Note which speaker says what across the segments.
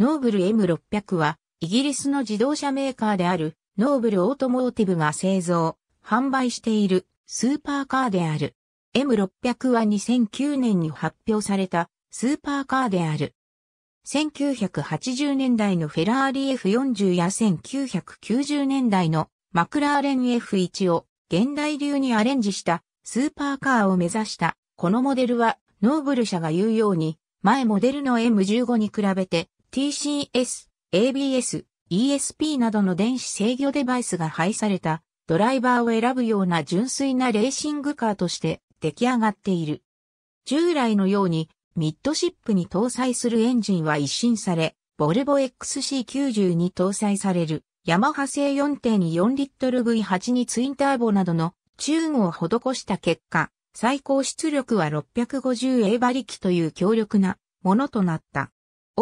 Speaker 1: ノーブル M600 は、イギリスの自動車メーカーである、ノーブルオートモーティブが製造、販売している、スーパーカーである。M600 は2009年に発表された、スーパーカーである。1980年代のフェラーリ F40 や1990年代のマクラーレン F1 を現代流にアレンジしたスーパーカーを目指したこのモデルはノーブル社が言うように前モデルの M15 に比べて TCS、ABS、ESP などの電子制御デバイスが配されたドライバーを選ぶような純粋なレーシングカーとして出来上がっている。従来のようにミッドシップに搭載するエンジンは一新され、ボルボ XC90 に搭載されるヤマハ製4.4リットル V8 にツインターボなどのチューンを施した結果、最高出力は 650A 馬力という強力なものとなった。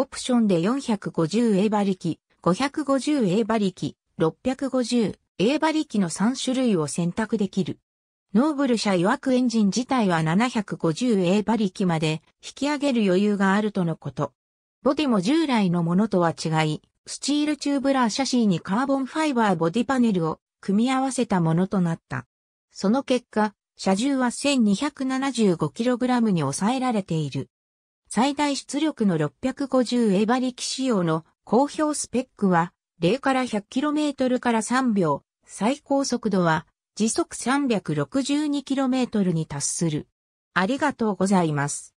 Speaker 1: オプションで 450A 馬力、550A 馬力、650A 馬力の3種類を選択できる。ノーブル社曰くエンジン自体は 750A 馬力まで引き上げる余裕があるとのこと。ボディも従来のものとは違い、スチールチューブラーシャシーにカーボンファイバーボディパネルを組み合わせたものとなった。その結果、車重は 1275kg に抑えられている。最大出力の650エ馬力仕様の公表スペックは0から 100km から3秒、最高速度は時速 362km に達する。あり
Speaker 2: がとうございます。